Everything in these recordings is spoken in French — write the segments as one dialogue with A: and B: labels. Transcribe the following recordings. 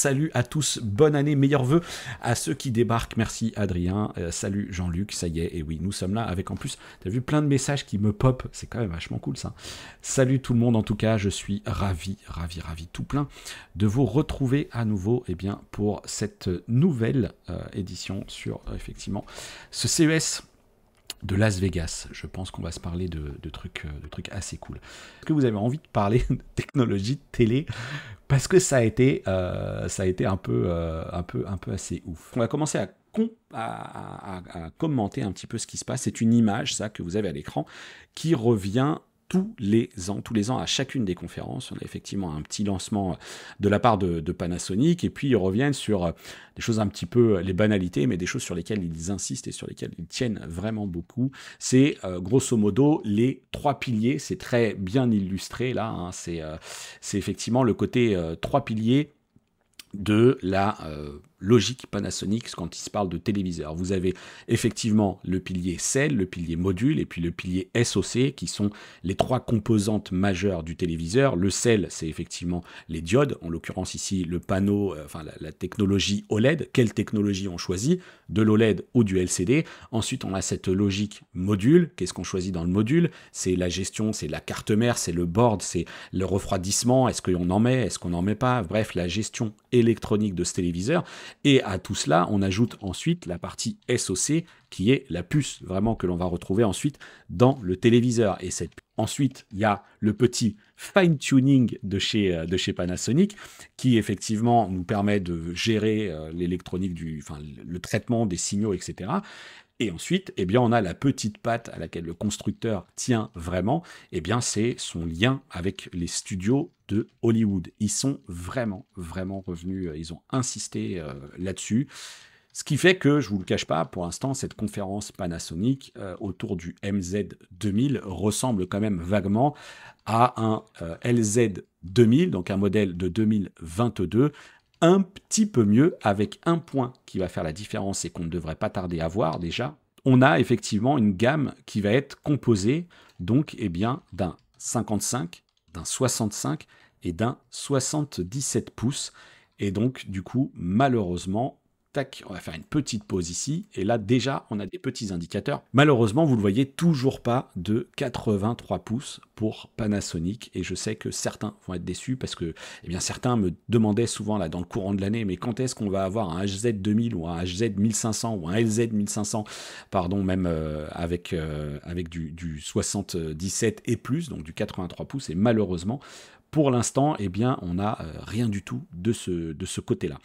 A: Salut à tous, bonne année, meilleurs vœux à ceux qui débarquent. Merci Adrien, euh, salut Jean-Luc, ça y est, et oui, nous sommes là avec en plus, t'as vu plein de messages qui me pop, c'est quand même vachement cool ça. Salut tout le monde, en tout cas, je suis ravi, ravi, ravi tout plein de vous retrouver à nouveau et eh bien, pour cette nouvelle euh, édition sur euh, effectivement ce CES de Las Vegas. Je pense qu'on va se parler de, trucs, euh, de trucs assez cool. Est-ce que vous avez envie de parler de technologie de télé Parce que ça a été, euh, ça a été un, peu, euh, un, peu, un peu assez ouf. On va commencer à, à commenter un petit peu ce qui se passe. C'est une image, ça, que vous avez à l'écran, qui revient tous les ans, tous les ans à chacune des conférences. On a effectivement un petit lancement de la part de, Panasonic, et puis ils reviennent sur euh, des choses un petit peu, euh, les banalités, mais des choses sur lesquelles ils insistent et sur lesquelles ils tiennent vraiment beaucoup. C'est euh, grosso modo les trois piliers, c'est très bien illustré là, hein. c'est effectivement le côté trois piliers de la logique Panasonic quand il se parle de téléviseur. Vous avez effectivement le pilier cell, le pilier module et puis le pilier SOC qui sont les trois composantes majeures du téléviseur. Le sel, c'est effectivement les diodes, en l'occurrence ici le panneau, euh, enfin la, la, technologie OLED. Quelle technologie on choisit De l'OLED ou du LCD Ensuite, on a cette logique module. Qu'est-ce qu'on choisit dans le module C'est la gestion, c'est la carte mère, c'est le board, c'est le refroidissement. Est-ce qu'on en met Est-ce qu'on n'en met pas Bref, la gestion électronique de ce téléviseur. Et à tout cela, on ajoute ensuite la partie SOC, qui est la puce vraiment que l'on va retrouver ensuite dans le téléviseur. Et Ensuite, il y a le petit fine-tuning de chez, euh, de chez Panasonic, qui effectivement nous permet de gérer euh, l'électronique, du, le traitement des signaux, etc. Et ensuite, eh bien, on a la petite patte à laquelle le constructeur tient vraiment, eh bien, c'est son lien avec les studios de Hollywood. Ils sont vraiment, vraiment revenus, euh, ils ont insisté euh, là-dessus. Ce qui fait que, je ne vous le cache pas, pour l'instant, cette conférence Panasonic euh, autour du MZ2000 ressemble quand même vaguement à un LZ2000, donc un modèle de 2022, un petit peu mieux avec un point qui va faire la différence et qu'on ne devrait pas tarder à voir déjà, on a effectivement une gamme qui va être composée donc et eh bien d'un 55, d'un 65 et d'un 77 pouces. Et donc, du coup, malheureusement, Tac, on va faire une petite pause ici. Et là, déjà, on a des petits indicateurs. Malheureusement, vous ne voyez toujours pas de 83 pouces pour Panasonic. Et je sais que certains vont être déçus parce que eh bien, certains me demandaient souvent là, dans le courant de l'année, mais quand est-ce qu'on va avoir un HZ2000 ou un HZ1500 ou un LZ1500, pardon, même euh, avec, euh, avec du, 77 et plus, donc du 83 pouces. Et malheureusement, pour l'instant, eh bien, on n'a euh, rien du tout de ce, de ce côté-là.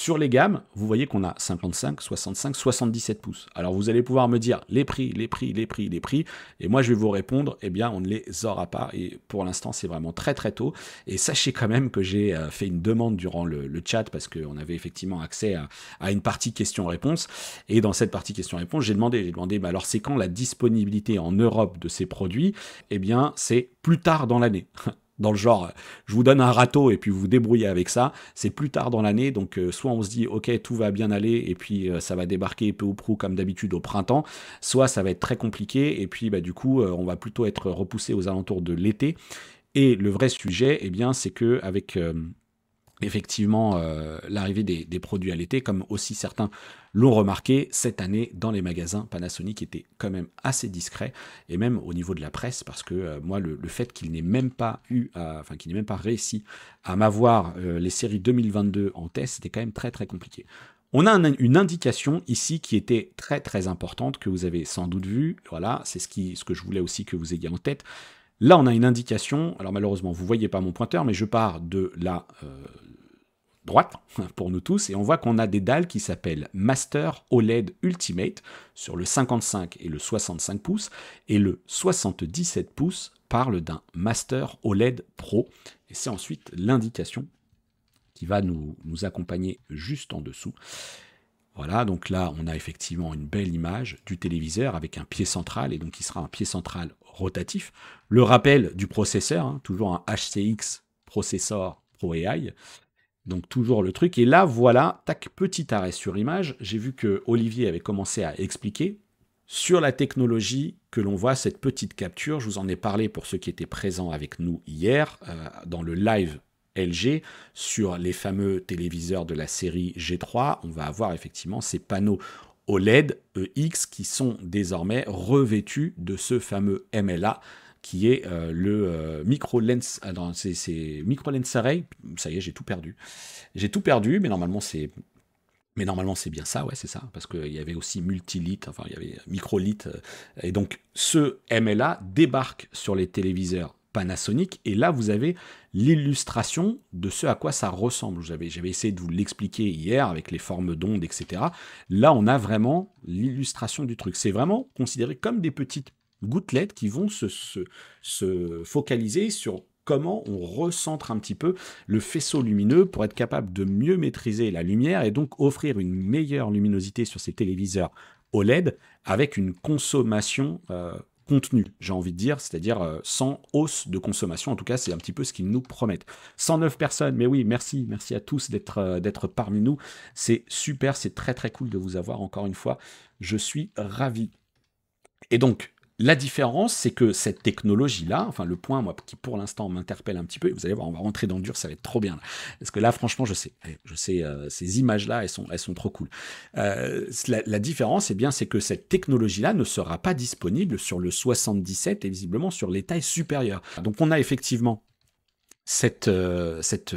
A: Sur les gammes, vous voyez qu'on a 55, 65, 77 pouces. Alors vous allez pouvoir me dire les prix, les prix, les prix, les prix, et moi je vais vous répondre, eh bien on ne les aura pas, et pour l'instant c'est vraiment très très tôt, et sachez quand même que j'ai euh, fait une demande durant le, chat, parce qu'on avait effectivement accès à, une partie questions-réponses, et dans cette partie questions-réponses, j'ai demandé, j'ai demandé, mais bah, alors c'est quand la disponibilité en Europe de ces produits Eh bien c'est plus tard dans l'année. dans le genre je vous donne un râteau et puis vous vous débrouillez avec ça, c'est plus tard dans l'année, donc euh, soit on se dit ok tout va bien aller et puis euh, ça va débarquer peu ou prou comme d'habitude au printemps, soit ça va être très compliqué et puis bah, du coup euh, on va plutôt être repoussé aux alentours de l'été. Et le vrai sujet, eh bien, c'est que avec effectivement euh, l'arrivée des, produits à l'été, comme aussi certains l'ont remarqué cette année dans les magasins, Panasonic était quand même assez discret, et même au niveau de la presse, parce que euh, moi, le, fait qu'il n'ait même pas eu, enfin qu'il n'ait même pas réussi à m'avoir euh, les séries 2022 en test, c'était quand même très très compliqué. On a une indication ici qui était très très importante que vous avez sans doute vu, Voilà, c'est ce, que je voulais aussi que vous ayez en tête. Là, on a une indication. Alors malheureusement, vous voyez pas mon pointeur, mais je pars de la droite pour nous tous, et on voit qu'on a des dalles qui s'appellent Master OLED Ultimate sur le 55 et le 65 pouces, et le 77 pouces parle d'un Master OLED Pro, et c'est ensuite l'indication qui va nous, nous accompagner juste en dessous. Voilà, donc là, on a effectivement une belle image du téléviseur avec un pied central, et donc il sera un pied central rotatif. Le rappel du processeur, hein, toujours un HCX Processor Pro AI, donc toujours le truc. Et là, voilà, tac, petit arrêt sur image. J'ai vu que Olivier avait commencé à expliquer sur la technologie que l'on voit, cette petite capture. Je vous en ai parlé pour ceux qui étaient présents avec nous hier euh, dans le live LG sur les fameux téléviseurs de la série G3. On va avoir effectivement ces panneaux OLED EX qui sont désormais revêtus de ce fameux MLA qui est euh, le euh, micro lens. Ah c'est micro lens array. Ça y est, j'ai tout perdu. J'ai tout perdu, mais normalement c'est. Mais normalement, c'est bien ça, ouais, c'est ça, parce qu'il y avait aussi lit enfin, il y avait micro lit euh, Et donc, ce MLA débarque sur les téléviseurs Panasonic, et là, vous avez l'illustration de ce à quoi ça ressemble. J'avais essayé de vous l'expliquer hier avec les formes d'ondes, etc. Là, on a vraiment l'illustration du truc. C'est vraiment considéré comme des petites gouttelettes qui vont se, se, se focaliser sur comment on recentre un petit peu le faisceau lumineux pour être capable de mieux maîtriser la lumière et donc offrir une meilleure luminosité sur ces téléviseurs OLED avec une consommation euh, contenue, j'ai envie de dire, c'est-à-dire euh, sans hausse de consommation. En tout cas, c'est un petit peu ce qu'ils nous promettent. 109 personnes, mais oui, merci, merci à tous d'être euh, d'être parmi nous. C'est super, c'est très très cool de vous avoir encore une fois. Je suis ravi. Et donc, la différence, c'est que cette technologie-là, enfin le point moi qui pour l'instant m'interpelle un petit peu, vous allez voir, on va rentrer dans le dur, ça va être trop bien. Parce que là, franchement, je sais, eh, je sais, euh, ces images-là, elles sont, elles sont trop cool. Euh, la, différence, eh bien, c'est que cette technologie-là ne sera pas disponible sur le 77 et visiblement sur les tailles supérieures. Donc on a effectivement cette, euh, cette,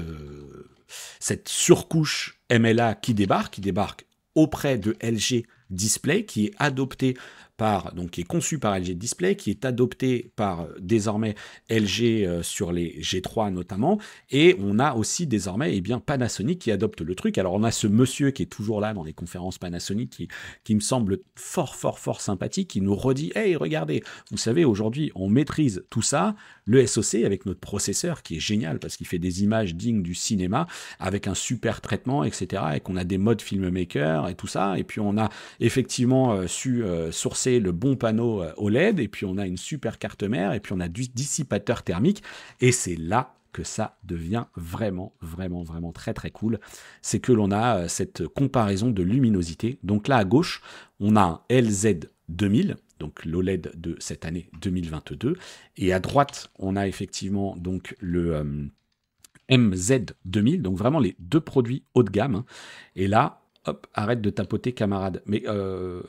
A: cette surcouche MLA qui débarque, qui débarque auprès de LG Display, qui est adopté par, donc qui est conçu par LG Display, qui est adopté par euh, désormais LG euh, sur les G3 notamment, et on a aussi désormais et eh bien, Panasonic qui adopte le truc. Alors on a ce monsieur qui est toujours là dans les conférences Panasonic qui, qui me semble fort fort fort sympathique, qui nous redit Hey regardez, vous savez aujourd'hui on maîtrise tout ça, le SOC avec notre processeur qui est génial parce qu'il fait des images dignes du cinéma avec un super traitement, etc. et qu'on a des modes filmmaker et tout ça, et puis on a effectivement euh, su euh, sourcer le bon panneau euh, OLED, et puis on a une super carte mère, et puis on a du dissipateur thermique, et c'est là que ça devient vraiment, vraiment, vraiment très, très cool. C'est que l'on a cette comparaison de luminosité. Donc là, à gauche, on a un LZ2000, donc l'OLED de cette année 2022. Et à droite, on a effectivement donc le... MZ2000, donc vraiment les deux produits haut de gamme. Hein. Et là, hop, arrête de tapoter, camarade. Mais euh,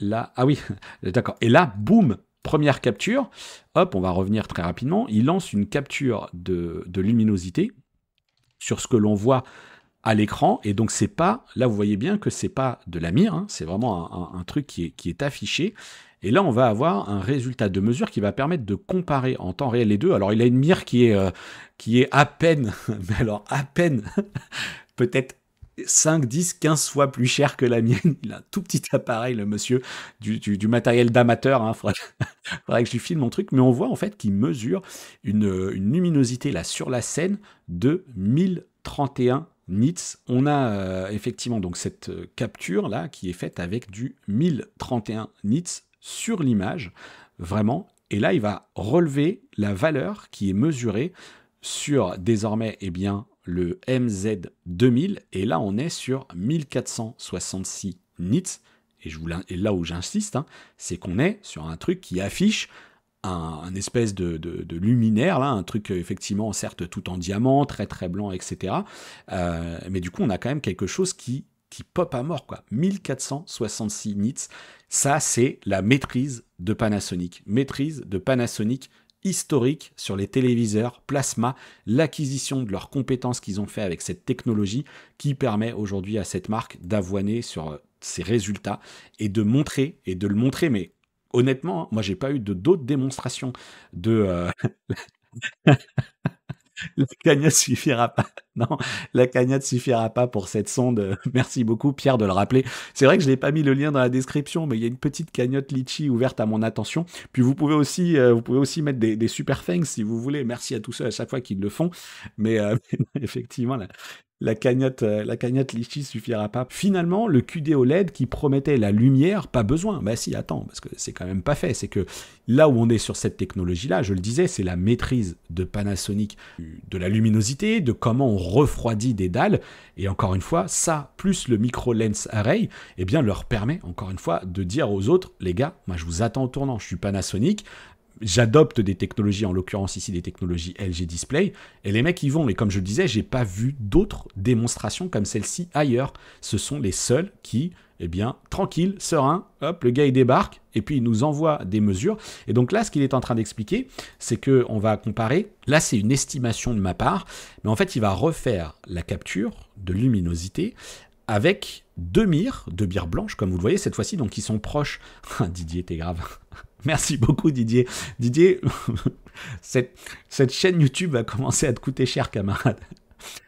A: là, ah oui, d'accord. Et là, boum, première capture. Hop, on va revenir très rapidement. Il lance une capture de, luminosité sur ce que l'on voit à l'écran. Et donc, c'est pas, là, vous voyez bien que c'est pas de la mire, hein. c'est vraiment un, truc qui est, affiché. Et là, on va avoir un résultat de mesure qui va permettre de comparer en temps réel les deux. Alors, il a une mire qui est, euh, qui est à peine, mais alors à peine, peut-être 5, 10, 15 fois plus cher que la mienne. Il a un tout petit appareil, le monsieur, du, matériel d'amateur. Il hein. Faudrait, que je lui filme mon truc. Mais on voit en fait qu'il mesure une, euh, luminosité là sur la scène de 1031 nits. On a euh, effectivement donc cette euh, capture là qui est faite avec du 1031 nits sur l'image. Vraiment. Et là, il va relever la valeur qui est mesurée sur désormais eh bien, le MZ2000, et là on est sur 1466 nits, et, je vous et là où j'insiste, hein, c'est qu'on est sur un truc qui affiche un, espèce de, luminaire, là, un truc euh, effectivement certes tout en diamant, très très blanc, etc. Euh, mais du coup on a quand même quelque chose qui qui pop à mort, quoi. 1466 nits. Ça, c'est la maîtrise de Panasonic. Maîtrise de Panasonic historique sur les téléviseurs plasma, l'acquisition de leurs compétences qu'ils ont fait avec cette technologie qui permet aujourd'hui à cette marque d'avoiner sur euh, ses résultats et de montrer et de le montrer mais honnêtement, moi j'ai pas eu de d'autres démonstrations de euh, la cagnotte suffira pas. non, la cagnotte suffira pas pour cette sonde. Merci beaucoup, Pierre, de le rappeler. C'est vrai que je n'ai pas mis le lien dans la description, mais il y a une petite cagnotte Litchi ouverte à mon attention. Puis vous pouvez aussi, euh, vous pouvez aussi mettre des, super thanks si vous voulez. Merci à tous ceux à chaque fois qu'ils le font. Mais euh, effectivement, la cagnotte, euh, la cagnotte Litchi suffira pas. Finalement, le QD OLED qui promettait la lumière, pas besoin. Bah si, attends, parce que c'est quand même pas fait. C'est que là où on est sur cette technologie-là, je le disais, c'est la maîtrise de Panasonic de la luminosité, de comment on refroidit des dalles. Et encore une fois, ça, plus le micro lens array, et eh bien, leur permet, encore une fois, de dire aux autres, les gars, moi, je vous attends au tournant, je suis Panasonic, j'adopte des technologies, en l'occurrence ici des technologies LG Display, et les mecs y vont. Et comme je le disais, j'ai pas vu d'autres démonstrations comme celle-ci ailleurs. Ce sont les seuls qui eh bien, tranquille, serein, hop, le gars il débarque et puis il nous envoie des mesures. Et donc là, ce qu'il est en train d'expliquer, c'est que on va comparer. Là, c'est une estimation de ma part, mais en fait, il va refaire la capture de luminosité avec deux mires, deux bière blanches, comme vous le voyez cette fois-ci, donc ils sont proches. Ah, Didier, t'es grave. Merci beaucoup Didier. Didier, cette, cette chaîne YouTube va commencer à te coûter cher, camarade.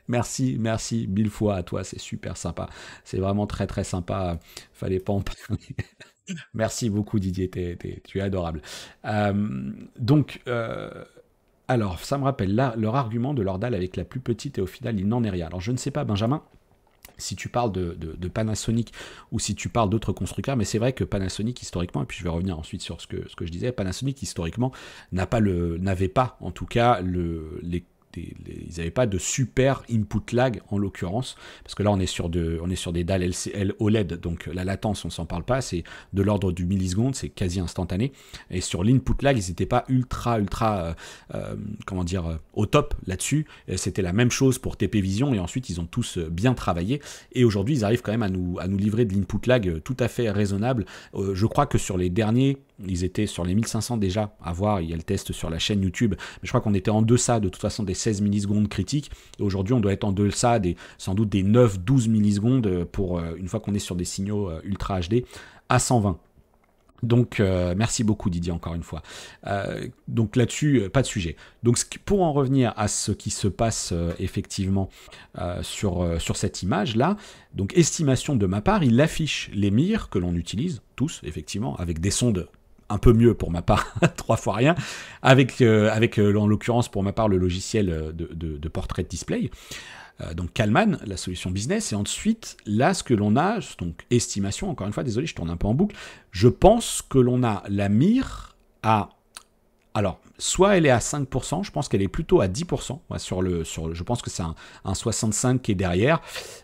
A: Merci, merci mille fois à toi, c'est super sympa. C'est vraiment très très sympa. Fallait pas merci beaucoup Didier, tu es adorable. Euh, donc, euh, alors ça me rappelle là leur argument de Lordal avec la plus petite et au final il n'en est rien. Alors je ne sais pas Benjamin, si tu parles de, Panasonic ou si tu parles d'autres constructeurs, mais c'est vrai que Panasonic historiquement, et puis je vais revenir ensuite sur ce que, ce que je disais, Panasonic historiquement n'avait pas, pas en tout cas le, les ils n'avaient pas de super input lag en l'occurrence, parce que là on est sur, de, on est sur des dalles LCL OLED, donc euh, la latence on s'en parle pas, c'est de l'ordre du milliseconde, c'est quasi instantané. Et sur l'input lag, ils n'étaient pas ultra ultra euh, euh, comment dire au top là-dessus. C'était la même chose pour TP Vision et ensuite ils ont tous bien travaillé. Et aujourd'hui ils arrivent quand même à nous, à nous livrer de l'input lag tout à fait raisonnable. je crois que sur les derniers ils étaient sur les 1500 déjà, à voir, il y a le test sur la chaîne YouTube, mais je crois qu'on était en deçà de toute façon des 16 millisecondes critiques, aujourd'hui on doit être en deçà des, sans doute des 9-12 millisecondes pour, euh, une fois qu'on est sur des signaux euh, ultra HD, à 120. Donc, euh, merci beaucoup Didier, encore une fois. donc là-dessus, pas de sujet. Donc, pour en revenir à ce qui se passe effectivement sur, sur cette image-là, donc estimation de ma part, il affiche les mirs que l'on utilise, tous, effectivement, avec des sondes un peu mieux pour ma part, trois fois rien, avec, euh, avec euh, en l'occurrence pour ma part le logiciel euh, de, de portrait display. donc Kalman, la solution business, et ensuite là ce que l'on a, donc estimation, encore une fois, désolé, je tourne un peu en boucle, je pense que l'on a la mire à alors, soit elle est à 5%, je pense qu'elle est plutôt à 10%. sur le, sur, je pense que c'est un, 65 qui est derrière.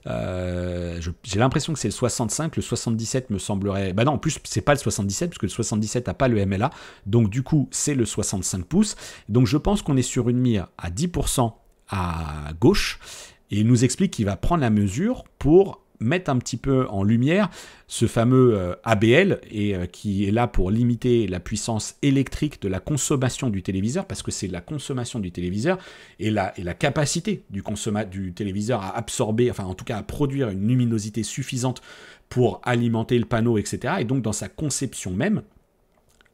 A: Euh, j'ai l'impression que c'est le 65, le 77 me semblerait. Bah non, en plus, c'est pas le 77, puisque le 77 n'a pas le MLA. Donc, du coup, c'est le 65 pouces. Donc, je pense qu'on est sur une mire à 10% à gauche. Et il nous explique qu'il va prendre la mesure pour Mettre un petit peu en lumière ce fameux euh, ABL et euh, qui est là pour limiter la puissance électrique de la consommation du téléviseur parce que c'est la consommation du téléviseur et la, et la capacité du, du téléviseur à absorber, enfin en tout cas à produire une luminosité suffisante pour alimenter le panneau, etc. Et donc dans sa conception même,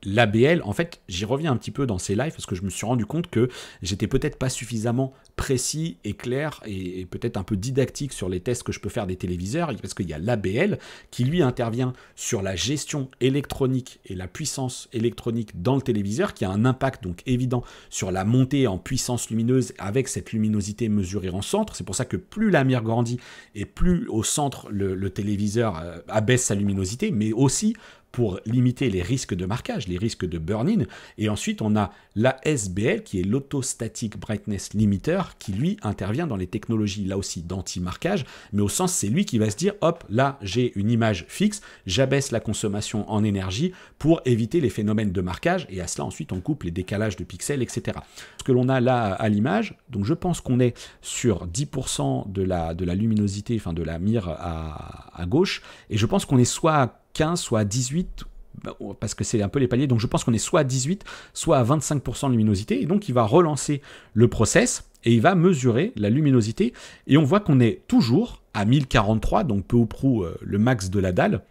A: l'ABL, en fait, j'y reviens un petit peu dans ces lives parce que je me suis rendu compte que j'étais peut-être pas suffisamment précis et clair et, peut-être un peu didactique sur les tests que je peux faire des téléviseurs parce qu'il y a l'ABL qui lui intervient sur la gestion électronique et la puissance électronique dans le téléviseur qui a un impact donc évident sur la montée en puissance lumineuse avec cette luminosité mesurée en centre. C'est pour ça que plus la mire grandit et plus au centre le téléviseur euh, abaisse sa luminosité, mais aussi pour limiter les risques de marquage, les risques de burn-in. Et ensuite, on a l'ASBL, qui est l'Autostatic Brightness Limiter, qui lui intervient dans les technologies, là aussi, d'anti-marquage, mais au sens, c'est lui qui va se dire, hop, là, j'ai une image fixe, j'abaisse la consommation en énergie pour éviter les phénomènes de marquage, et à cela, ensuite, on coupe les décalages de pixels, etc. Ce que l'on a là à l'image, donc je pense qu'on est sur 10% de la, de la luminosité, enfin de la mire à, à gauche, et je pense qu'on est soit 15, soit à 18, bah, parce que c'est un peu les paliers. Donc je pense qu'on est soit à 18, soit à 25% de luminosité. Et donc il va relancer le process et il va mesurer la luminosité. Et on voit qu'on est toujours à 1043, donc peu ou prou euh, le max de la dalle.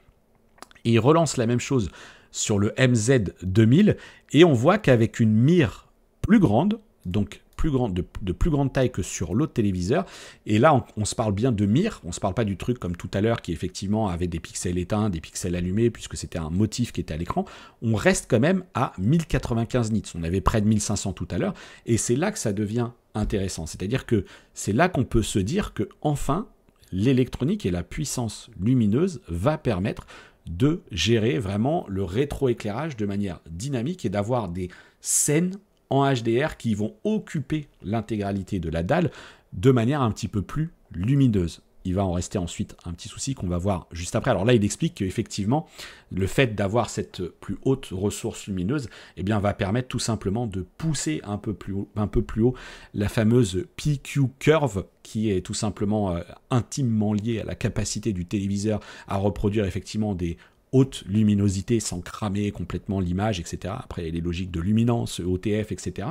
A: Et il relance la même chose sur le MZ 2000. Et on voit qu'avec une mire plus grande, donc plus de, plus grande taille que sur l'autre téléviseur. Et là, on, se parle bien de mire, on se parle pas du truc comme tout à l'heure qui effectivement avait des pixels éteints, des pixels allumés, puisque c'était un motif qui était à l'écran. On reste quand même à 1095 nits. On avait près de 1500 tout à l'heure. Et c'est là que ça devient intéressant. C'est-à-dire que c'est là qu'on peut se dire que enfin, l'électronique et la puissance lumineuse va permettre de gérer vraiment le rétroéclairage de manière dynamique et d'avoir des scènes en HDR qui vont occuper l'intégralité de la dalle de manière un petit peu plus lumineuse. Il va en rester ensuite un petit souci qu'on va voir juste après. Alors là, il explique qu'effectivement, le fait d'avoir cette plus haute ressource lumineuse eh bien, va permettre tout simplement de pousser un peu plus haut, un peu plus haut la fameuse PQ curve qui est tout simplement euh, intimement liée à la capacité du téléviseur à reproduire effectivement des haute luminosité sans cramer complètement l'image, etc. Après, les logiques de luminance, e OTF, etc.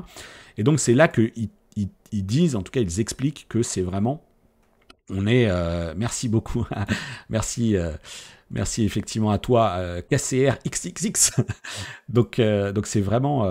A: Et donc, c'est là qu'ils ils, disent, en tout cas, ils expliquent que c'est vraiment. On est. Euh, merci beaucoup. Hein, merci. Euh, merci effectivement à toi, euh, KCRXXX. XXX. donc, donc c'est vraiment,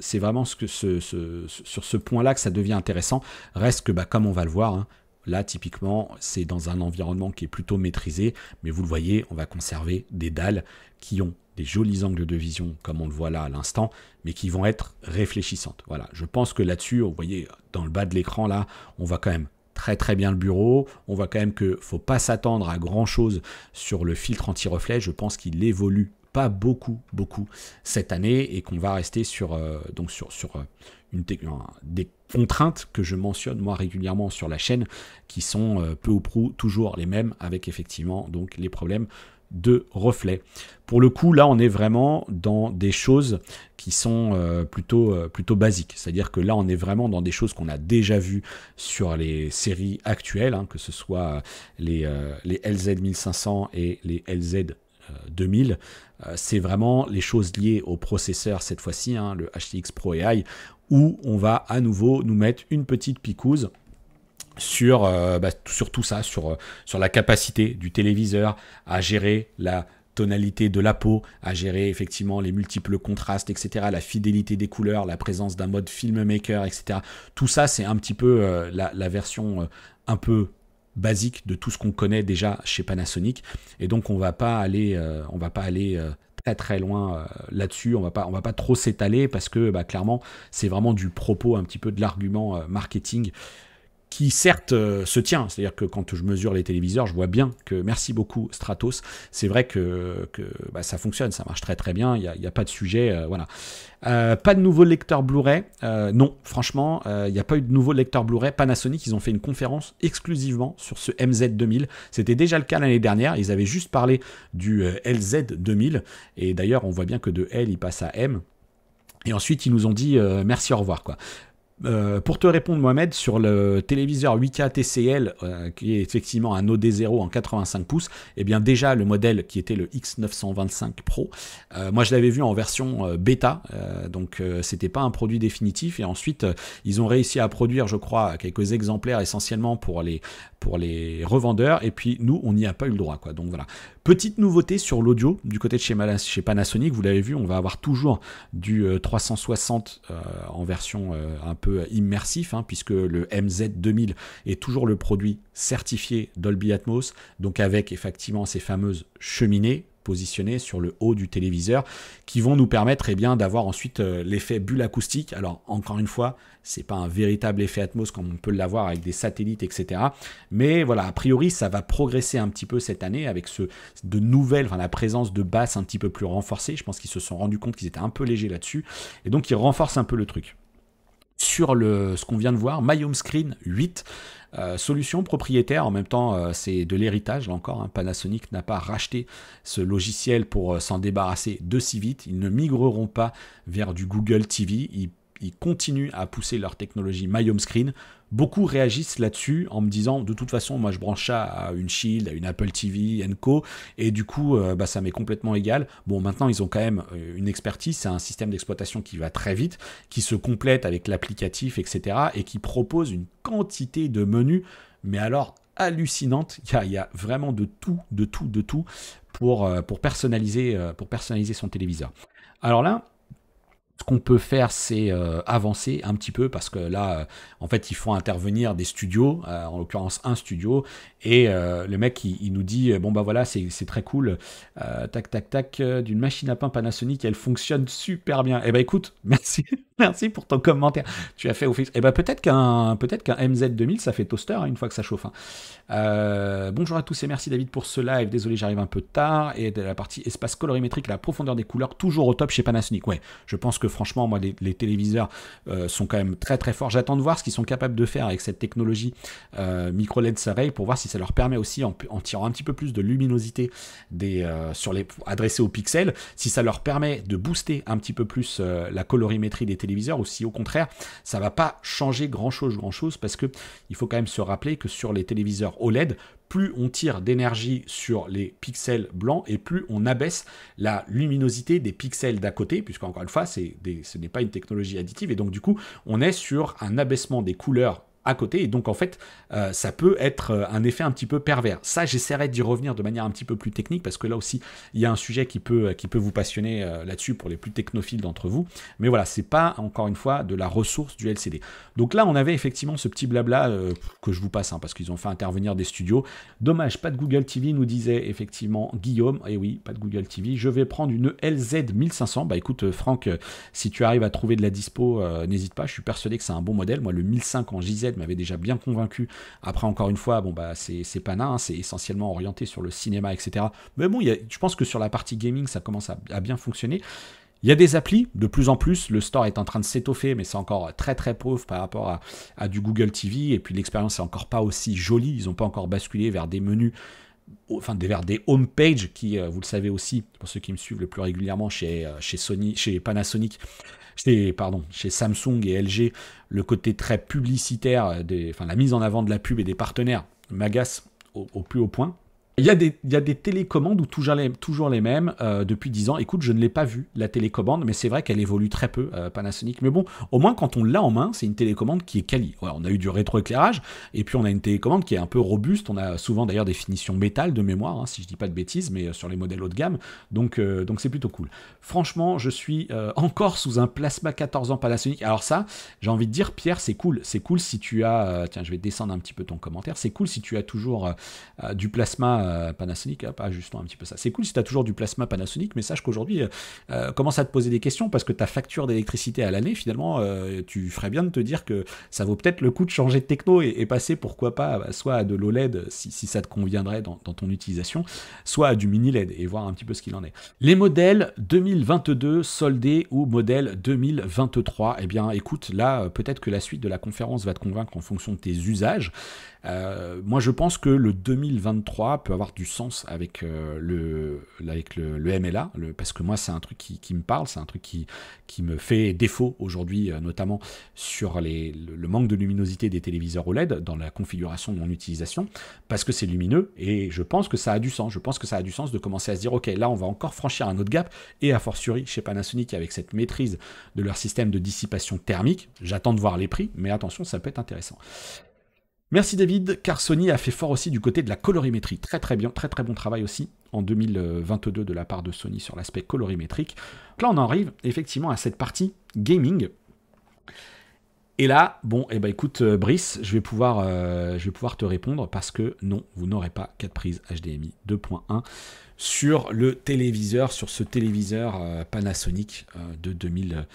A: c'est vraiment ce que ce, sur ce point-là que ça devient intéressant. Reste que, bah, comme on va le voir, hein, Là, typiquement, c'est dans un environnement qui est plutôt maîtrisé, mais vous le voyez, on va conserver des dalles qui ont des jolis angles de vision, comme on le voit là à l'instant, mais qui vont être réfléchissantes. Voilà, je pense que là-dessus, vous voyez, dans le bas de l'écran, là, on voit quand même très très bien le bureau. On voit quand même que faut pas s'attendre à grand chose sur le filtre anti-reflet. Je pense qu'il évolue pas beaucoup, beaucoup cette année et qu'on va rester sur, euh, donc sur, sur euh, une, des contraintes que je mentionne moi régulièrement sur la chaîne qui sont euh, peu ou prou toujours les mêmes avec effectivement donc les problèmes de reflet. Pour le coup, là, on est vraiment dans des choses qui sont plutôt, plutôt basiques. C'est-à-dire que là, on est vraiment dans des choses qu'on a déjà vues sur les séries actuelles, hein, que ce soit les, les LZ 1500 et les LZ 2000. Euh, c'est vraiment les choses liées au processeur cette fois-ci, hein, le HTX Pro AI, où on va à nouveau nous mettre une petite picouse sur, euh, bah, sur tout ça, sur, euh, sur la capacité du téléviseur à gérer la tonalité de la peau, à gérer effectivement les multiples contrastes, etc., la fidélité des couleurs, la présence d'un mode filmmaker, etc. Tout ça, c'est un petit peu la, version un peu basique de tout ce qu'on connaît déjà chez Panasonic. Et donc on va pas aller, euh, on va pas aller euh, très très loin euh, là-dessus. On va pas, on va pas trop s'étaler parce que bah, clairement c'est vraiment du propos un petit peu de l'argument marketing qui certes euh, se tient. C'est-à-dire que quand je mesure les téléviseurs, je vois bien que merci beaucoup Stratos. C'est vrai que, bah, ça fonctionne, ça marche très très bien. Il n'y a, pas de sujet, euh, voilà. Euh, pas de nouveau lecteur Blu-ray. non, franchement, il n'y a pas eu de nouveau lecteur Blu-ray. Panasonic, ils ont fait une conférence exclusivement sur ce MZ2000. C'était déjà le cas l'année dernière. Ils avaient juste parlé du LZ2000. Et d'ailleurs, on voit bien que de L, il passe à M. Et ensuite, ils nous ont dit merci, au revoir. quoi. Euh, pour te répondre, Mohamed, sur le téléviseur 8K TCL, euh, qui est effectivement un OD0 en 85 pouces, eh bien déjà le modèle qui était le X925 Pro, euh, moi je l'avais vu en version bêta, donc c'était pas un produit définitif. Et ensuite, ils ont réussi à produire, je crois, quelques exemplaires essentiellement pour les, pour les revendeurs. Et puis nous, on n'y a pas eu le droit, quoi. Donc voilà. Petite nouveauté sur l'audio du côté de chez, chez Panasonic, vous l'avez vu, on va avoir toujours du 360 en version un peu immersif, hein, puisque le MZ2000 est toujours le produit certifié Dolby Atmos, donc avec effectivement ces fameuses cheminées positionnées sur le haut du téléviseur qui vont nous permettre eh bien d'avoir ensuite euh, l'effet bulle acoustique. Alors encore une fois, c'est pas un véritable effet Atmos comme on peut l'avoir avec des satellites, etc. Mais voilà, a priori, ça va progresser un petit peu cette année avec ce de nouvelles, la présence de basses un petit peu plus renforcées, Je pense qu'ils se sont rendus compte qu'ils étaient un peu légers là-dessus et donc ils renforcent un peu le truc sur le, ce qu'on vient de voir, My Home Screen 8. Euh, solution propriétaire, en même temps euh, c'est de l'héritage là encore, hein. Panasonic n'a pas racheté ce logiciel pour euh, s'en débarrasser de si vite, ils ne migreront pas vers du Google TV, ils, ils continuent à pousser leur technologie My Home Screen Beaucoup réagissent là-dessus en me disant de toute façon, moi je branche ça à une Shield, à une Apple TV, Co. Et du coup, euh, bah, ça m'est complètement égal. Bon, maintenant ils ont quand même euh, une expertise, c'est un système d'exploitation qui va très vite, qui se complète avec l'applicatif, etc. et qui propose une quantité de menus, mais alors hallucinante. Il y a, vraiment de tout, de tout, de tout pour, euh, pour, personnaliser, pour personnaliser son téléviseur. Alors là, ce qu'on peut faire, c'est euh, avancer un petit peu parce que là, euh, en fait, ils font intervenir des studios, euh, en l'occurrence un studio, et le mec, il, nous dit bon bah voilà, c'est très cool, tac tac tac, d'une machine à pain Panasonic, elle fonctionne super bien. Eh ben écoute, merci, merci pour ton commentaire. Tu as fait office. Eh ben peut-être qu'un peut-être qu'un MZ2000, ça fait toaster hein, une fois que ça chauffe. Hein. bonjour à tous et merci David pour ce live. Désolé, j'arrive un peu tard et de la partie espace colorimétrique, la profondeur des couleurs toujours au top chez Panasonic. Ouais, je pense que franchement, moi, les, téléviseurs euh, sont quand même très très forts. J'attends de voir ce qu'ils sont capables de faire avec cette technologie euh, micro LED array pour voir si ça leur permet aussi, en, tirant un petit peu plus de luminosité des, euh, sur les, adressés aux pixels, si ça leur permet de booster un petit peu plus la colorimétrie des téléviseurs ou si au contraire, ça va pas changer grand chose, grand chose parce que il faut quand même se rappeler que sur les téléviseurs OLED, plus on tire d'énergie sur les pixels blancs et plus on abaisse la luminosité des pixels d'à côté, puisque encore une fois, ce n'est pas une technologie additive, et donc du coup, on est sur un abaissement des couleurs à côté. Et donc, en fait, euh, ça peut être euh, un effet un petit peu pervers. Ça, j'essaierai d'y revenir de manière un petit peu plus technique parce que là aussi, il y a un sujet qui peut, euh, qui peut vous passionner là-dessus pour les plus technophiles d'entre vous. Mais voilà, c'est pas encore une fois de la ressource du LCD. Donc là, on avait effectivement ce petit blabla que je vous passe hein, parce qu'ils ont fait intervenir des studios. Dommage, pas de Google TV, nous disait effectivement Guillaume. Et eh oui, pas de Google TV. Je vais prendre une LZ 1500. Bah écoute, Franck, si tu arrives à trouver de la dispo, n'hésite pas. Je suis persuadé que c'est un bon modèle. Moi, le 1500 en JZ m'avait déjà bien convaincu. Après, encore une fois, bon, bah, c'est pas nain hein, c'est essentiellement orienté sur le cinéma, etc. Mais bon, je pense que sur la partie gaming, ça commence à, bien fonctionner. Il y a des applis, de plus en plus, le store est en train de s'étoffer, mais c'est encore très très pauvre par rapport à, à du Google TV, et puis l'expérience n'est encore pas aussi jolie, ils n'ont pas encore basculé vers des menus enfin vers des homepages qui, euh, vous le savez aussi, pour ceux qui me suivent le plus régulièrement chez, euh, Sony, chez Panasonic, chez, pardon, chez Samsung et LG, le côté très publicitaire, euh, la mise en avant de la pub et des partenaires m'agace au plus haut point. Il y, a des, télécommandes où toujours les, toujours les mêmes euh, depuis 10 ans. Écoute, je ne l'ai pas vu la télécommande, mais c'est vrai qu'elle évolue très peu, euh, Panasonic. Mais bon, au moins quand on l'a en main, c'est une télécommande qui est quali. on a eu du rétroéclairage, et puis on a une télécommande qui est un peu robuste. On a souvent d'ailleurs des finitions métal de mémoire, hein, si je ne dis pas de bêtises, mais euh, sur les modèles haut de gamme. Donc donc c'est plutôt cool. Franchement, je suis encore sous un plasma 14 ans Panasonic. Alors ça, j'ai envie de dire, Pierre, c'est cool. C'est cool si tu as... tiens, je vais descendre un petit peu ton commentaire. C'est cool si tu as toujours du plasma euh, Panasonic, pas justement un petit peu ça. C'est cool si tu as toujours du plasma Panasonic, mais sache qu'aujourd'hui, euh, euh, commence à te poser des questions parce que ta facture d'électricité à l'année, finalement, tu ferais bien de te dire que ça vaut peut-être le coup de changer de techno et, passer, pourquoi pas, soit à de l'OLED si, ça te conviendrait dans, ton utilisation, soit à du mini LED et voir un petit peu ce qu'il en est. Les modèles 2022 soldés ou modèles 2023, eh bien, écoute, là, peut-être que la suite de la conférence va te convaincre en fonction de tes usages. moi, je pense que le 2023 peut avoir du sens avec, euh, le, avec le, MLA, parce que moi c'est un truc qui, me parle, c'est un truc qui, qui me fait défaut aujourd'hui, euh, notamment sur les, le, manque de luminosité des téléviseurs OLED dans la configuration de mon utilisation, parce que c'est lumineux et je pense que ça a du sens. Je pense que ça a du sens de commencer à se dire ok là on va encore franchir un autre gap et a fortiori chez Panasonic avec cette maîtrise de leur système de dissipation thermique, j'attends de voir les prix, mais attention ça peut être intéressant. Merci David, car Sony a fait fort aussi du côté de la colorimétrie. Très très bien, très très bon travail aussi en 2022 de la part de Sony sur l'aspect colorimétrique. là on en arrive effectivement à cette partie gaming. Et là, bon, et eh ben écoute euh, Brice, je vais, pouvoir, euh, je vais pouvoir te répondre parce que non, vous n'aurez pas 4 prises HDMI 2.1 sur le téléviseur, sur ce téléviseur euh, Panasonic de 2000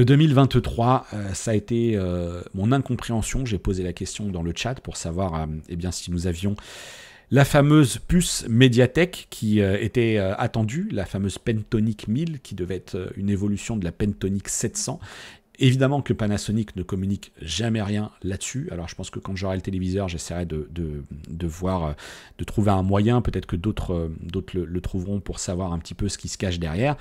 A: de 2023. Euh, ça a été euh, mon incompréhension. J'ai posé la question dans le chat pour savoir euh, eh bien, si nous avions la fameuse puce médiathèque qui était attendue, la fameuse Pentonic 1000 qui devait être une évolution de la Pentonic 700 Évidemment que Panasonic ne communique jamais rien là-dessus. Alors je pense que quand j'aurai le téléviseur, j'essaierai de, voir, de trouver un moyen. Peut-être que d'autres le trouveront pour savoir un petit peu ce qui se cache derrière.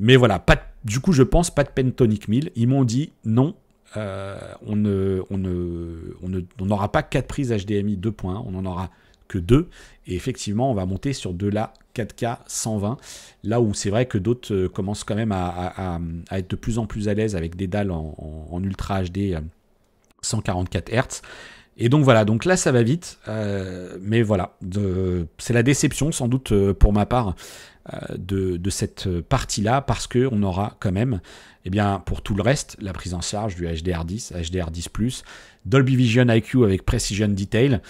A: Mais voilà, pas du coup, je pense pas de Pentonic 1000. Ils m'ont dit non, on euh, n'aura on ne, on ne, pas 4 prises HDMI points. on n'en aura que 2. Et effectivement, on va monter sur de la 4K 120, là où c'est vrai que d'autres euh, commencent quand même à, être de plus en plus à l'aise avec des dalles en, Ultra HD 144 Hz. Et donc voilà, donc là ça va vite, euh, mais voilà, c'est la déception sans doute pour ma part euh, de, cette partie-là parce qu'on aura quand même, eh bien, pour tout le reste, la prise en charge du HDR10, HDR10+, Dolby Vision IQ avec Precision Detail.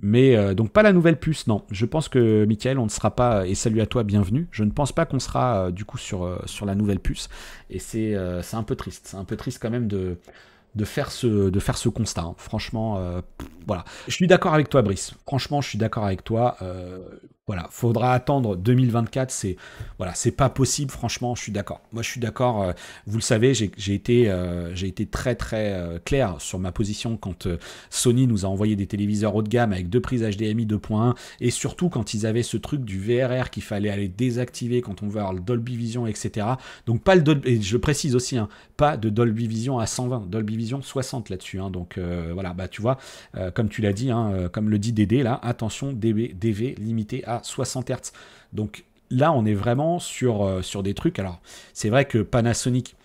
A: Mais euh, donc pas la nouvelle puce, non. Je pense que Michael, on ne sera pas, et salut à toi, bienvenue. Je ne pense pas qu'on sera euh, du coup sur, sur la nouvelle puce. Et c'est un peu triste. C'est un peu triste quand même de, de faire ce, de faire ce constat. Hein. Franchement, voilà. Je suis d'accord avec toi, Brice. Franchement, je suis d'accord avec toi. Euh, voilà, faudra attendre 2024. C'est voilà, c'est pas possible, franchement. Je suis d'accord. Moi, je suis d'accord. Euh, vous le savez, j'ai été, euh, j'ai été très très euh, clair sur ma position quand Sony nous a envoyé des téléviseurs haut de gamme avec deux prises HDMI 2.1 et surtout quand ils avaient ce truc du VRR qu'il fallait aller désactiver quand on veut avoir le Dolby Vision, etc. Donc pas le Dolby, et je précise aussi, hein, pas de Dolby Vision à 120, Dolby Vision 60 là-dessus. Hein. donc voilà, bah tu vois, comme tu l'as dit, hein, comme le dit DD là, attention DB, DV limité à 60 Hz. Donc là, on est vraiment sur, euh, sur des trucs. Alors, c'est vrai que Panasonic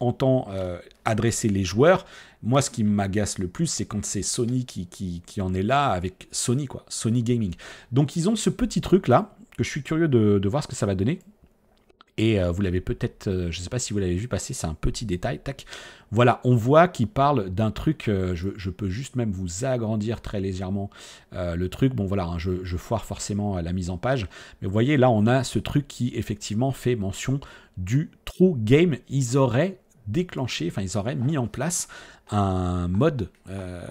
A: entend euh, adresser les joueurs. Moi, ce qui m'agace le plus, c'est quand c'est Sony qui, qui, qui, en est là avec Sony, quoi. Sony Gaming. Donc, ils ont ce petit truc là, que je suis curieux de voir ce que ça va donner. Et euh, vous l'avez peut-être, euh, je ne sais pas si vous l'avez vu passer, c'est un petit détail. Tac. Voilà, on voit qu'il parle d'un truc, euh, je, peux juste même vous agrandir très légèrement le truc. Bon voilà, hein, je, foire forcément la mise en page. Mais vous voyez, là, on a ce truc qui effectivement fait mention du True Game. Ils auraient déclenché, enfin ils auraient mis en place un mode, euh,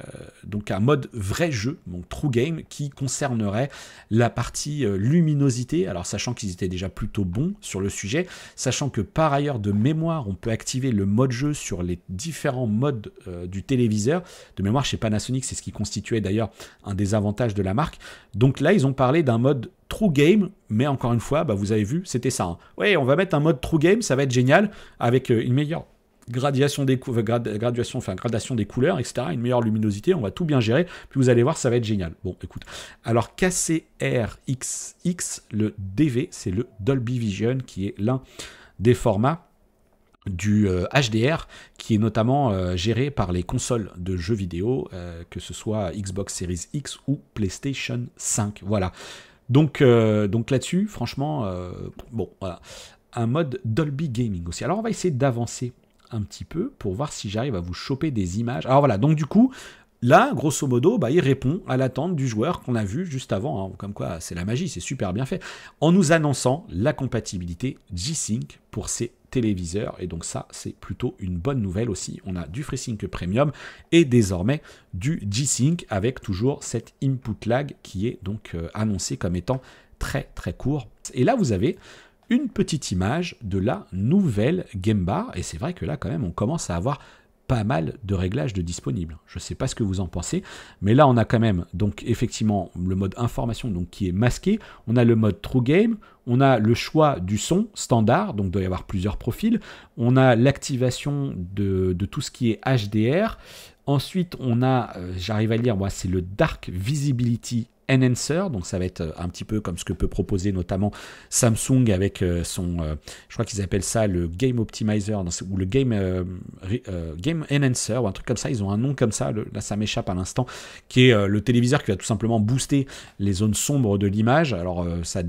A: donc un mode vrai jeu, donc True Game, qui concernerait la partie euh, luminosité. Alors, sachant qu'ils étaient déjà plutôt bons sur le sujet, sachant que par ailleurs, de mémoire, on peut activer le mode jeu sur les différents modes euh, du téléviseur. De mémoire, chez Panasonic, c'est ce qui constituait d'ailleurs un des avantages de la marque. Donc là, ils ont parlé d'un mode True Game, mais encore une fois, bah, vous avez vu, c'était ça. Hein. Ouais, on va mettre un mode True Game, ça va être génial, avec une meilleure euh, gradation des, graduation, des couleurs, etc., une meilleure luminosité, on va tout bien gérer, puis vous allez voir, ça va être génial. Bon, écoute, alors KCRXX, le DV, c'est le Dolby Vision, qui est l'un des formats du HDR euh, qui est notamment euh, géré par les consoles de jeux vidéo, que ce soit Xbox Series X ou PlayStation 5. Voilà. Donc, donc là-dessus, franchement, bon, un mode Dolby Gaming aussi. Alors on va essayer d'avancer un petit peu pour voir si j'arrive à vous choper des images. Alors voilà, donc du coup, Là, grosso modo, bah, il répond à l'attente du joueur qu'on a vu juste avant. Hein. Comme quoi, c'est la magie, c'est super bien fait. En nous annonçant la compatibilité G-Sync pour ses téléviseurs. Et donc ça, c'est plutôt une bonne nouvelle aussi. On a du FreeSync Premium et désormais du G-Sync avec toujours cette input lag qui est donc euh, annoncé comme étant très très court. Et là, vous avez une petite image de la nouvelle Game Bar. Et c'est vrai que là, quand même, on commence à avoir pas mal de réglages de disponibles. Je sais pas ce que vous en pensez, mais là on a quand même donc effectivement le mode information donc qui est masqué, on a le mode true game, on a le choix du son standard, donc doit y avoir plusieurs profils, on a l'activation de, tout ce qui est HDR, ensuite on a, euh, j'arrive à lire, moi c'est le dark visibility Enhancer, donc ça va être euh, un petit peu comme ce que peut proposer notamment Samsung avec euh, son, euh, je crois qu'ils appellent ça le Game Optimizer ou le Game, Game Enhancer ou un truc comme ça, ils ont un nom comme ça, là ça m'échappe à l'instant, qui est le téléviseur qui va tout simplement booster les zones sombres de l'image. Alors ça,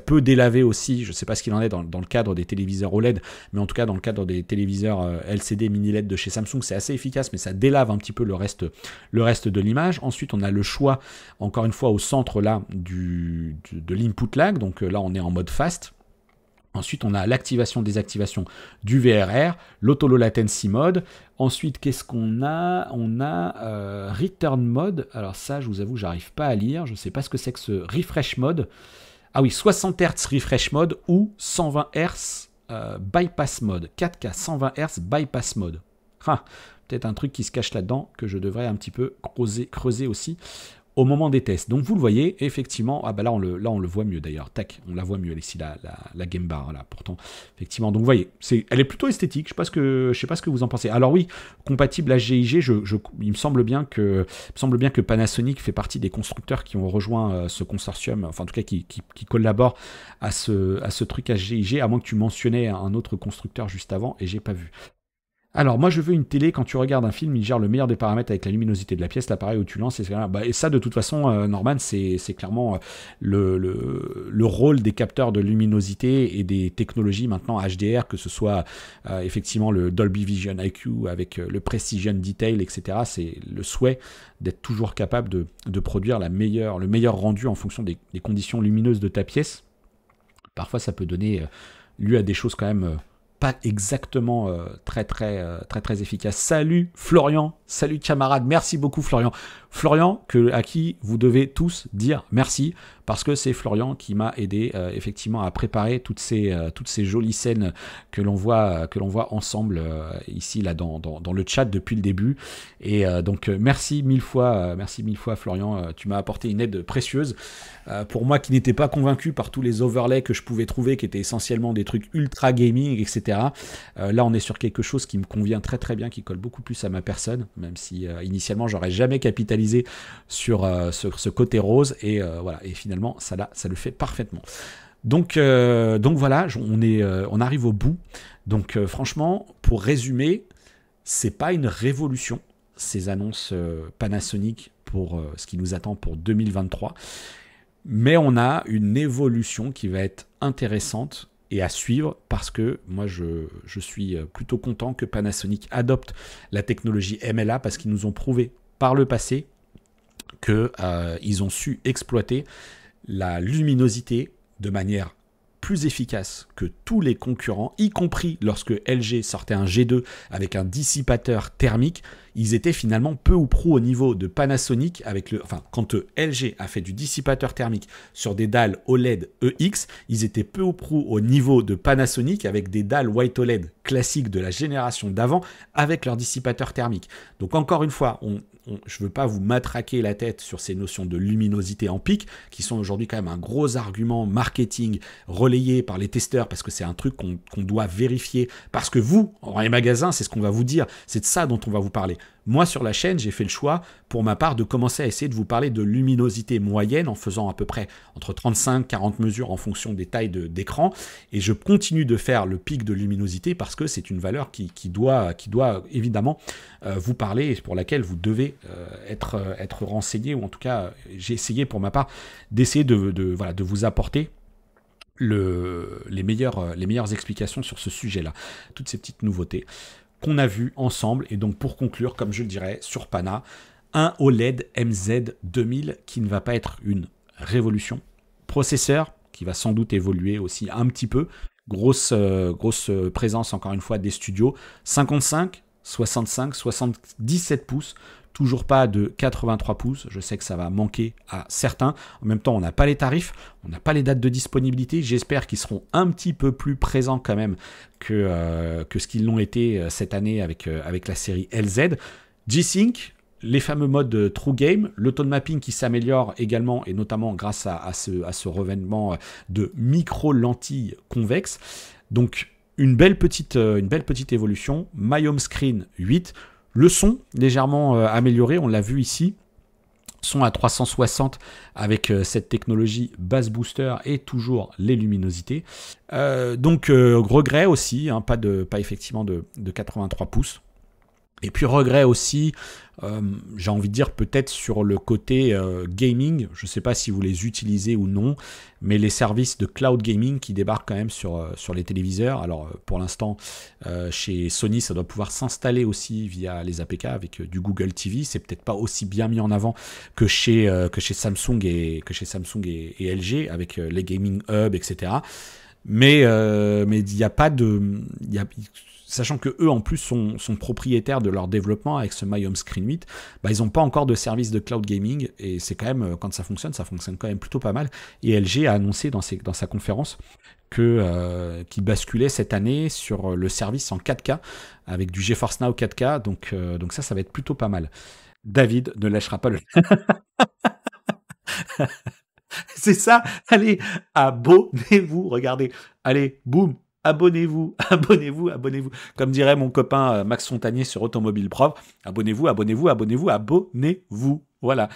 A: peut délaver aussi, je ne sais pas ce qu'il en est dans, le cadre des téléviseurs OLED, mais en tout cas dans le cadre des téléviseurs LCD mini LED de chez Samsung, c'est assez efficace, mais ça délave un petit peu le reste, le reste de l'image. Ensuite, on a le choix, encore une fois, au centre là du, de l'input lag, donc euh, là on est en mode fast. Ensuite, on a l'activation désactivation du VRR, l'autolo latency mode. Ensuite, qu'est-ce qu'on a On a euh, return mode. Alors ça, je vous avoue, j'arrive pas à lire. Je sais pas ce que c'est que ce refresh mode. Ah oui, 60 Hz refresh mode ou 120 Hz euh, bypass mode. 4K 120 Hz bypass mode. Peut-être un truc qui se cache là-dedans que je devrais un petit peu creuser, creuser aussi au moment des tests. Donc vous le voyez, effectivement, ah bah là on le, là on le voit mieux d'ailleurs, tac, on la voit mieux ici la, la, la game bar hein, là pourtant, effectivement. Donc vous voyez, c'est, elle est plutôt esthétique, je sais pas ce que, je sais pas ce que vous en pensez. Alors oui, compatible à GIG, je, il me semble bien que, semble bien que Panasonic fait partie des constructeurs qui ont rejoint euh, ce consortium, enfin en tout cas qui, qui, collaborent à ce, à ce truc à GIG, à moins que tu mentionnais un autre constructeur juste avant et j'ai pas vu. Alors, moi, je veux une télé, quand tu regardes un film, il gère le meilleur des paramètres avec la luminosité de la pièce, l'appareil où tu lances, etc. Bah, et ça, de toute façon, euh, Norman, c'est clairement euh, le, rôle des capteurs de luminosité et des technologies maintenant HDR, que ce soit euh, effectivement le Dolby Vision IQ avec le Precision Detail, etc. C'est le souhait d'être toujours capable de, produire la meilleure, le meilleur rendu en fonction des, des, conditions lumineuses de ta pièce. Parfois, ça peut donner lieu à des choses quand même exactement euh, très, très, euh, très, très efficace. Salut Florian, salut camarade, merci beaucoup Florian. Florian, que, à qui vous devez tous dire merci parce que c'est Florian qui m'a aidé euh, effectivement à préparer toutes ces, euh, toutes ces jolies scènes que l'on voit, euh, que l'on voit ensemble ici là dans, dans, le chat depuis le début. Et donc merci mille fois, merci mille fois Florian, tu m'as apporté une aide précieuse pour moi qui n'étais pas convaincu par tous les overlays que je pouvais trouver, qui étaient essentiellement des trucs ultra gaming, etc. là on est sur quelque chose qui me convient très très bien, qui colle beaucoup plus à ma personne, même si initialement j'aurais jamais capitalisé sur, sur ce côté rose et voilà et finalement ça, le fait parfaitement. Donc, euh, donc voilà, on, euh, on arrive au bout. Donc euh, franchement, pour résumer, c'est pas une révolution ces annonces Panasonic pour ce qui nous attend pour 2023, mais on a une évolution qui va être intéressante et à suivre parce que moi je, je suis plutôt content que Panasonic adopte la technologie MLA parce qu'ils nous ont prouvé par le passé qu'ils ont su exploiter la luminosité de manière plus efficace que tous les concurrents, y compris lorsque LG sortait un G2 avec un dissipateur thermique, ils étaient finalement peu ou prou au niveau de Panasonic avec le enfin quand LG a fait du dissipateur thermique sur des dalles OLED EX, ils étaient peu ou prou au niveau de Panasonic avec des dalles white OLED classiques de la génération d'avant avec leur dissipateur thermique. Donc encore une fois, on je ne veux pas vous matraquer la tête sur ces notions de luminosité en pic, qui sont aujourd'hui quand même un gros argument marketing relayé par les testeurs, parce que c'est un truc qu'on doit vérifier, parce que vous, en magasin, magasins, c'est ce qu'on va vous dire, c'est de ça dont on va vous parler. Moi, sur la chaîne, j'ai fait le choix, pour ma part, de commencer à essayer de vous parler de luminosité moyenne en faisant à peu près entre 35 40 mesures en fonction des tailles d'écran. et je continue de faire le pic de luminosité parce que c'est une valeur qui, doit, qui doit évidemment euh, vous parler et pour laquelle vous devez euh, être, euh, être renseigné, ou en tout cas, j'ai essayé pour ma part d'essayer de, vous apporter les, les meilleures explications sur ce sujet-là, toutes ces petites nouveautés qu'on a vu ensemble. Et donc pour conclure, comme je le dirais, sur Pana, un OLED MZ2000 qui ne va pas être une révolution. Processeur qui va sans doute évoluer aussi un petit peu. Grosse, euh, grosse présence encore une fois des studios. 55, 65, 77 pouces toujours pas de 83 pouces. Je sais que ça va manquer à certains. En même temps, on n'a pas les tarifs, on n'a pas les dates de disponibilité. J'espère qu'ils seront un petit peu plus présents quand même que, euh, que ce qu'ils l'ont été euh, cette année avec, euh, avec la série LZ. G-Sync, les fameux modes True Game, le tone mapping qui s'améliore également et notamment grâce à, ce, à ce revêtement de micro-lentilles convexes. Donc une belle petite, une belle petite évolution. My Home Screen 8. Le son légèrement euh, amélioré, on l'a vu ici son à 360 avec euh, cette technologie bass booster et toujours les luminosités. Euh, donc regret aussi, hein, pas, de, pas effectivement de, de 83 pouces. Et puis regret aussi, euh, j'ai envie de dire peut-être sur le côté euh, gaming, je ne sais pas si vous les utilisez ou non, mais les services de cloud gaming qui débarquent quand même sur, euh, sur les téléviseurs. Alors pour l'instant, chez Sony, ça doit pouvoir s'installer aussi via les APK avec du Google TV. C'est peut-être pas aussi bien mis en avant que chez, que chez Samsung, et, que chez Samsung et, LG avec les gaming hubs, etc. Mais mais il n'y a pas de... Sachant que eux en plus sont, propriétaires de leur développement avec ce My Home Screen 8, bah, ils n'ont pas encore de service de cloud gaming et c'est quand même euh, quand ça fonctionne, ça fonctionne quand même plutôt pas mal. Et LG a annoncé dans, sa conférence que euh, basculait cette année sur euh, le service en 4K avec du GeForce Now 4K, donc donc ça ça va être plutôt pas mal. David ne lâchera pas le. C'est ça. Allez, abonnez-vous. Regardez. Allez, boum, abonnez-vous, abonnez-vous, abonnez-vous. Comme dirait mon copain euh, Max Fontanier sur Automobile Prof, abonnez-vous, abonnez-vous, abonnez-vous, abonnez-vous. Voilà.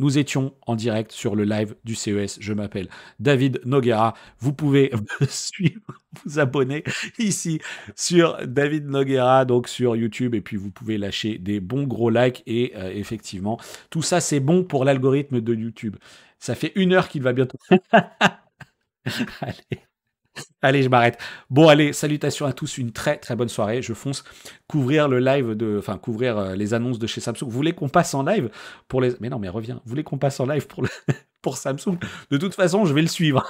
A: Nous étions en direct sur le live du CES. Je m'appelle David Noguera. Vous pouvez suivre, vous abonner ici sur David Noguera, donc sur YouTube. Et puis vous pouvez lâcher des bons gros likes. Et euh, effectivement, tout ça, c'est bon pour l'algorithme de YouTube. Ça fait une heure qu'il va bientôt. Allez. Allez, je m'arrête. Bon, allez, salutations à tous, une très très bonne soirée. Je fonce couvrir le live de, enfin couvrir euh, les annonces de chez Samsung. Vous voulez qu'on passe en live pour les, mais non, mais reviens. Vous voulez qu'on passe en live pour pour Samsung De toute façon, je vais le suivre.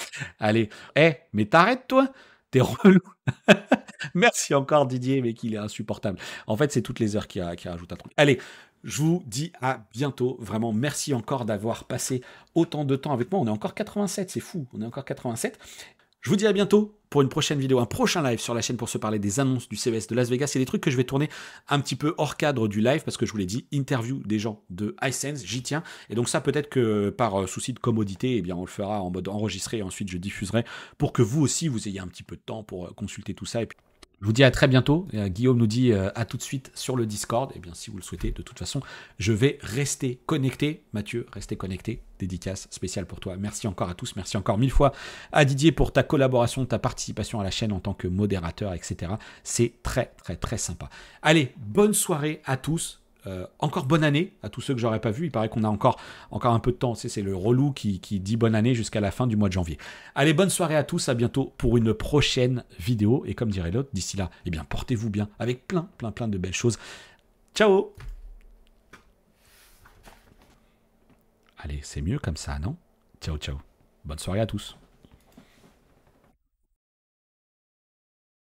A: allez, eh, mais t'arrêtes toi, t'es relou. Merci encore Didier, mais qu'il est insupportable. En fait, c'est toutes les heures qui, qui rajoute un truc. Allez, je vous dis à bientôt. Vraiment, merci encore d'avoir passé autant de temps avec moi. On est encore 87, c'est fou. On est encore 87. Je vous dis à bientôt pour une prochaine vidéo, un prochain live sur la chaîne pour se parler des annonces du CES de Las Vegas et des trucs que je vais tourner un petit peu hors cadre du live parce que je vous l'ai dit, interview des gens de iSense, j'y tiens. Et donc ça peut-être que par euh, souci de commodité, eh bien on le fera en mode enregistré et ensuite je diffuserai pour que vous aussi vous ayez un petit peu de temps pour euh, consulter tout ça. Et je vous dis à très bientôt. Euh, Guillaume nous dit euh, à tout de suite sur le Discord. Et eh bien, si vous le souhaitez, de toute façon, je vais rester connecté. Mathieu, restez connecté. Dédicace spéciale pour toi. Merci encore à tous. Merci encore mille fois à Didier pour ta collaboration, ta participation à la chaîne en tant que modérateur, etc. C'est très, très, très sympa. Allez, bonne soirée à tous. Euh, encore bonne année à tous ceux que j'aurais pas vu. Il paraît qu'on a encore, encore un peu de temps. C'est le relou qui, dit bonne année jusqu'à la fin du mois de janvier. Allez, bonne soirée à tous. À bientôt pour une prochaine vidéo. Et comme dirait l'autre, d'ici là, eh bien, portez-vous bien avec plein, plein, plein de belles choses. Ciao Allez, c'est mieux comme ça, non Ciao, ciao. Bonne soirée à tous.